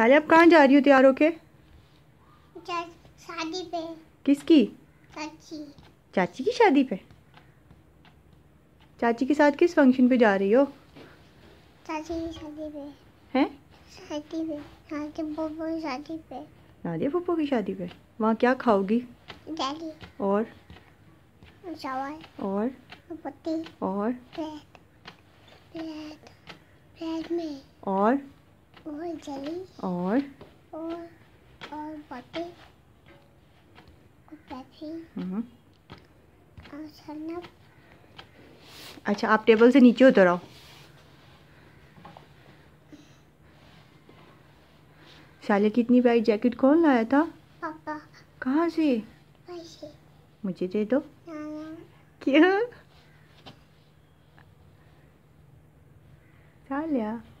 साले आप कहाँ जा रही हो त्यारों के शादी पे किसकी चाची चाची की शादी पे चाची के साथ किस फंक्शन पे जा रही हो चाची की शादी पे हैं शादी पे पप्पो हाँ, की शादी पे नादिया पप्पो की शादी पे वहाँ क्या खाओगी डैडी और चावल और पत्ती और ब्रेड ब्रेड ब्रेड में और और जली और और और बॉटल हम्म। अच्छा आप टेबल से नीचे उतर आओ साले कितनी इतनी प्यारी जैकेट कौन लाया था पापा कहाँ से मुझे दे दो क्या सालिया